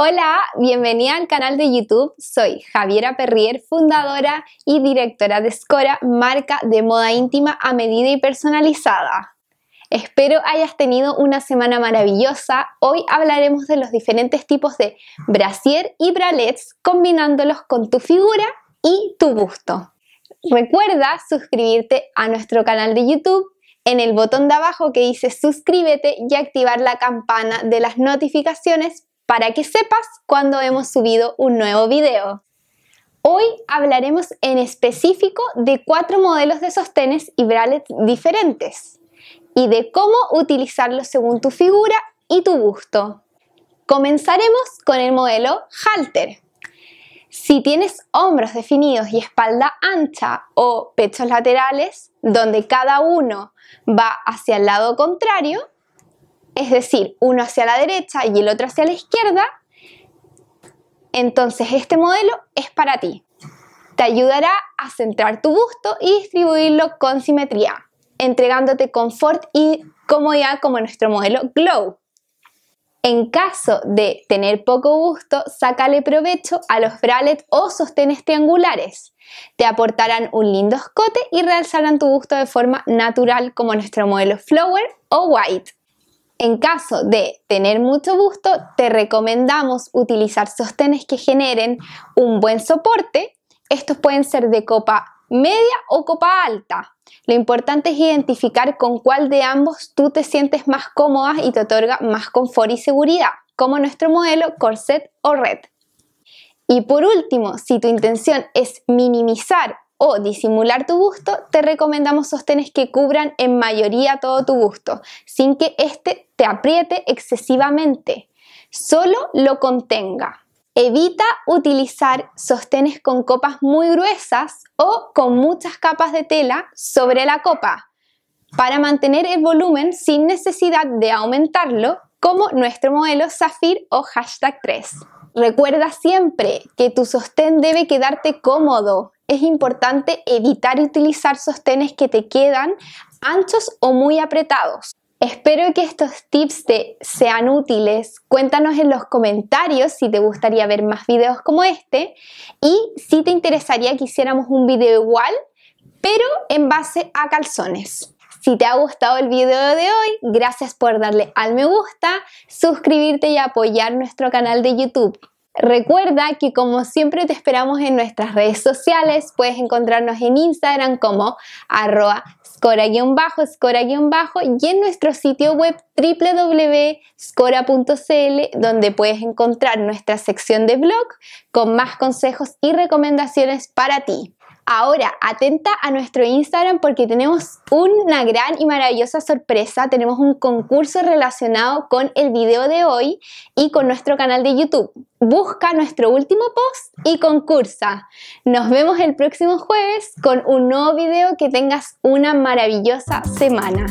Hola, bienvenida al canal de YouTube. Soy Javiera Perrier, fundadora y directora de Scora, marca de moda íntima a medida y personalizada. Espero hayas tenido una semana maravillosa. Hoy hablaremos de los diferentes tipos de brasier y bralets combinándolos con tu figura y tu gusto. Recuerda suscribirte a nuestro canal de YouTube en el botón de abajo que dice suscríbete y activar la campana de las notificaciones para que sepas cuando hemos subido un nuevo video. Hoy hablaremos en específico de cuatro modelos de sostenes y bralets diferentes y de cómo utilizarlos según tu figura y tu gusto. Comenzaremos con el modelo halter. Si tienes hombros definidos y espalda ancha o pechos laterales, donde cada uno va hacia el lado contrario, es decir, uno hacia la derecha y el otro hacia la izquierda, entonces este modelo es para ti. Te ayudará a centrar tu busto y distribuirlo con simetría, entregándote confort y comodidad como nuestro modelo Glow. En caso de tener poco gusto, sácale provecho a los bralets o sostenes triangulares. Te aportarán un lindo escote y realzarán tu gusto de forma natural como nuestro modelo Flower o White. En caso de tener mucho gusto, te recomendamos utilizar sostenes que generen un buen soporte. Estos pueden ser de copa media o copa alta. Lo importante es identificar con cuál de ambos tú te sientes más cómoda y te otorga más confort y seguridad, como nuestro modelo corset o red. Y por último, si tu intención es minimizar o disimular tu busto, te recomendamos sostenes que cubran en mayoría todo tu busto, sin que éste te apriete excesivamente, solo lo contenga. Evita utilizar sostenes con copas muy gruesas o con muchas capas de tela sobre la copa para mantener el volumen sin necesidad de aumentarlo, como nuestro modelo Zafir o Hashtag 3. Recuerda siempre que tu sostén debe quedarte cómodo es importante evitar utilizar sostenes que te quedan anchos o muy apretados. Espero que estos tips te sean útiles. Cuéntanos en los comentarios si te gustaría ver más videos como este y si te interesaría que hiciéramos un video igual, pero en base a calzones. Si te ha gustado el video de hoy, gracias por darle al me gusta, suscribirte y apoyar nuestro canal de YouTube. Recuerda que como siempre te esperamos en nuestras redes sociales, puedes encontrarnos en Instagram como arroba scora-bajo, scora-bajo y en nuestro sitio web www.scora.cl donde puedes encontrar nuestra sección de blog con más consejos y recomendaciones para ti. Ahora, atenta a nuestro Instagram porque tenemos una gran y maravillosa sorpresa. Tenemos un concurso relacionado con el video de hoy y con nuestro canal de YouTube. Busca nuestro último post y concursa. Nos vemos el próximo jueves con un nuevo video. Que tengas una maravillosa semana.